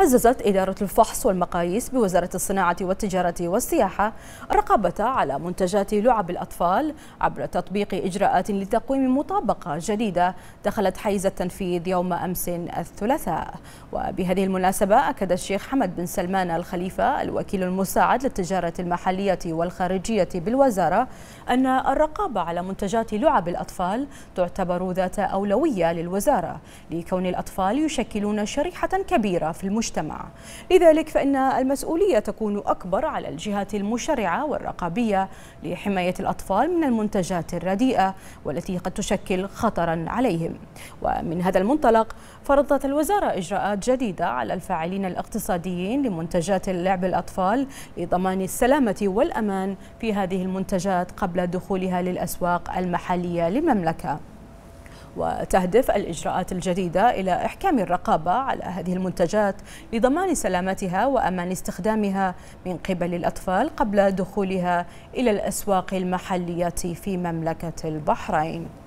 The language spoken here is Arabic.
عززت إدارة الفحص والمقاييس بوزارة الصناعة والتجارة والسياحة الرقابة على منتجات لعب الأطفال عبر تطبيق إجراءات لتقويم مطابقة جديدة دخلت حيز التنفيذ يوم أمس الثلاثاء وبهذه المناسبة أكد الشيخ حمد بن سلمان الخليفة الوكيل المساعد للتجارة المحلية والخارجية بالوزارة أن الرقابة على منتجات لعب الأطفال تعتبر ذات أولوية للوزارة لكون الأطفال يشكلون شريحة كبيرة في المجتمع المجتمع لذلك فإن المسؤولية تكون أكبر على الجهات المشرعة والرقابية لحماية الأطفال من المنتجات الرديئة والتي قد تشكل خطرا عليهم ومن هذا المنطلق فرضت الوزارة إجراءات جديدة على الفاعلين الاقتصاديين لمنتجات لعب الأطفال لضمان السلامة والأمان في هذه المنتجات قبل دخولها للأسواق المحلية للمملكة وتهدف الإجراءات الجديدة إلى إحكام الرقابة على هذه المنتجات لضمان سلامتها وأمان استخدامها من قبل الأطفال قبل دخولها إلى الأسواق المحلية في مملكة البحرين